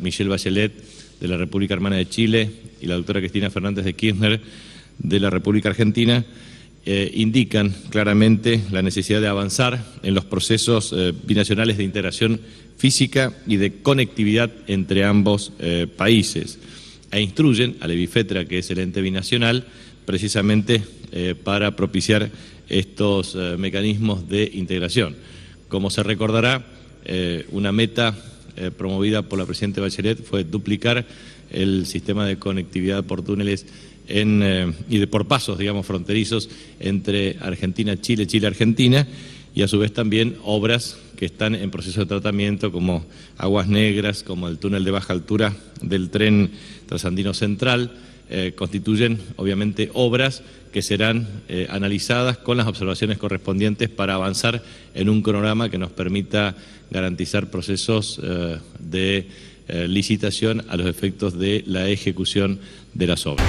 Michelle Bachelet de la República Hermana de Chile y la doctora Cristina Fernández de Kirchner de la República Argentina eh, indican claramente la necesidad de avanzar en los procesos eh, binacionales de integración física y de conectividad entre ambos eh, países e instruyen a la EBIFETRA, que es el ente binacional, precisamente para propiciar estos mecanismos de integración. Como se recordará, una meta eh, promovida por la Presidenta Bachelet fue duplicar el sistema de conectividad por túneles en, eh, y de, por pasos, digamos, fronterizos entre Argentina, Chile, Chile, Argentina, y a su vez también obras que están en proceso de tratamiento como Aguas Negras, como el túnel de baja altura del tren trasandino central, eh, constituyen obviamente obras que serán eh, analizadas con las observaciones correspondientes para avanzar en un cronograma que nos permita garantizar procesos eh, de licitación a los efectos de la ejecución de las obras.